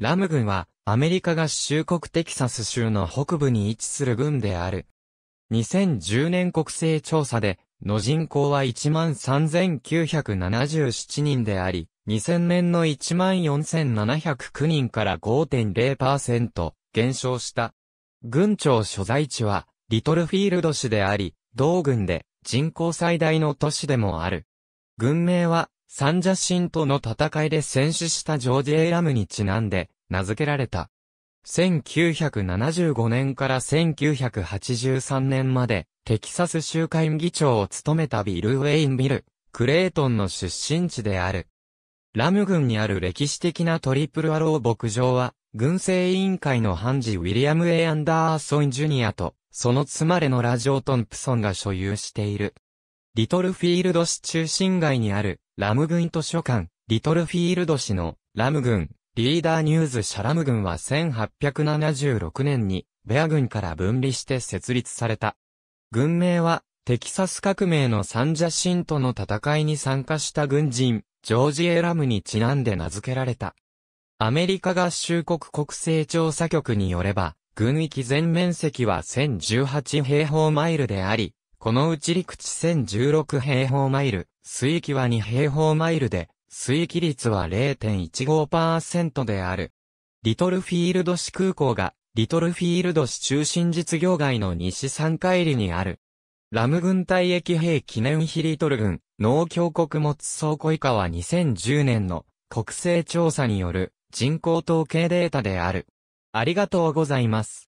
ラム軍は、アメリカ合衆国テキサス州の北部に位置する軍である。2010年国勢調査で、の人口は13,977人であり、2000年の14,709人から5.0%減少した。軍庁所在地は、リトルフィールド市であり、同軍で人口最大の都市でもある。軍名は、サンジャシンとの戦いで戦死したジョージ・エイラムにちなんで、名付けられた。1975年から1983年まで、テキサス州会議長を務めたビル・ウェイン・ビル、クレートンの出身地である。ラム郡にある歴史的なトリプルアロー牧場は、軍政委員会の判事ウィリアム・エイアンダーソン・ジュニアと、その妻レのラジオ・トンプソンが所有している。リトルフィールド市中心街にある、ラム軍図書館、リトルフィールド氏の、ラム軍、リーダーニューズ社ラム軍は1876年に、ベア軍から分離して設立された。軍名は、テキサス革命のサンジャシンとの戦いに参加した軍人、ジョージ・エラムにちなんで名付けられた。アメリカ合衆国国勢調査局によれば、軍域全面積は1018平方マイルであり、このうち陸地1016平方マイル、水域は2平方マイルで、水域率は0.15%である。リトルフィールド市空港が、リトルフィールド市中心実業街の西3海里にある。ラム軍隊駅兵記念碑リトル軍、農協穀物倉庫以下は2010年の国勢調査による人口統計データである。ありがとうございます。